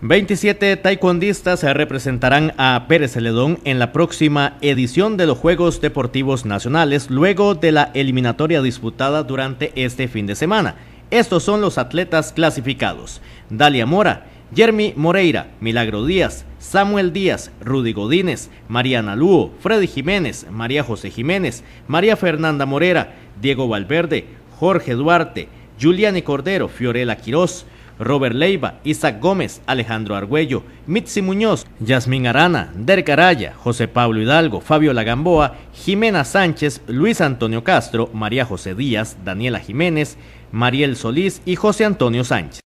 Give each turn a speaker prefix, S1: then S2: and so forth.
S1: 27 taekwondistas representarán a Pérez Celedón en la próxima edición de los Juegos Deportivos Nacionales luego de la eliminatoria disputada durante este fin de semana. Estos son los atletas clasificados. Dalia Mora, Jeremy Moreira, Milagro Díaz, Samuel Díaz, Rudy Godínez, Mariana Luo, Freddy Jiménez, María José Jiménez, María Fernanda Morera, Diego Valverde, Jorge Duarte, Juliani Cordero, Fiorella Quirós, Robert Leiva, Isaac Gómez, Alejandro Argüello, Mitzi Muñoz, Yasmín Arana, Der Caraya, José Pablo Hidalgo, Fabio Lagamboa, Jimena Sánchez, Luis Antonio Castro, María José Díaz, Daniela Jiménez, Mariel Solís y José Antonio Sánchez.